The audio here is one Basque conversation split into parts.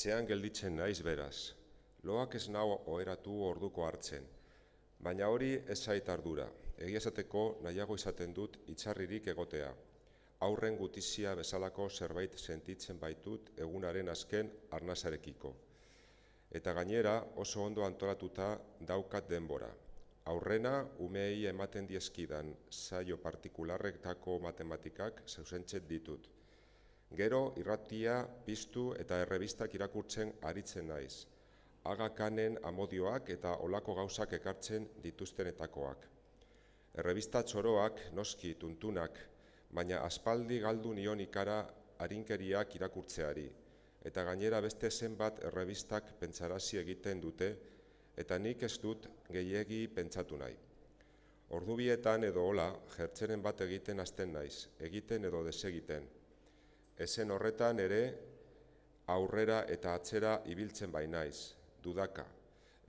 etxean gelditzen naiz beraz. Loak ez nau oheratu orduko hartzen. Baina hori ez zait ardura. Egia esateko nahiago izaten dut itxarririk egotea. Aurren gutizia bezalako zerbait sentitzen baitut egunaren azken arnazarekiko. Eta gainera oso ondo antolatuta daukat denbora. Aurrena, umei ematen diezkidan saio partikularrektako matematikak zeusentxet ditut. Gero irratia piztu eta errebistak irakurtzen aritzen naiz. Agakanen amodioak eta olako gauzak ekartzen dituztenetakoak. Errebista txoroak, noski, tuntunak, baina aspaldi galdu nionikara ikara harinkeriak irakurtzeari, eta gainera beste zenbat errebistak pentsarazi egiten dute, eta nik ez dut gehiegi pentsatu nahi. Ordubietan edo hola, jertzenen bat egiten azten naiz, egiten edo desegiten, Ezen horretan ere aurrera eta atzera ibiltzen bai naiz, dudaka,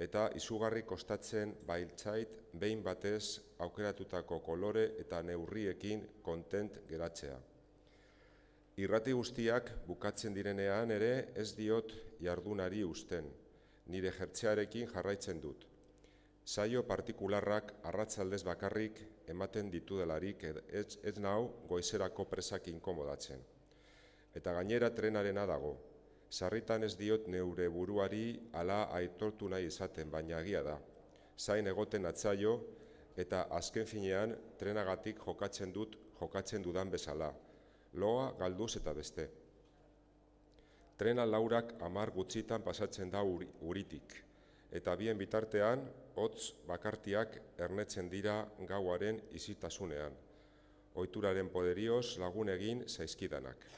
eta izugarri kostatzen bailtzait behin batez aukeratutako kolore eta neurriekin kontent geratzea. Irrati guztiak bukatzen direnean ere ez diot jardunari usten, nire jertzearekin jarraitzen dut. Saio partikularrak arratzaldez bakarrik ematen ditudelarik ez, ez nau goizerako presak inkomodatzen eta gainera trenarena dago. Sarritan ez diot neure buruari ala aitortu nahi izaten, baina agia da. Zain egoten atzaio eta azken finean trenagatik jokatzen dut jokatzen dudan bezala. Loa galduz eta beste. Trena laurak amar gutxitan pasatzen da uritik. Eta bien bitartean, hotz bakartiak ernetzen dira gauaren izitasunean. Oituraren poderioz lagun egin zaizkidanak.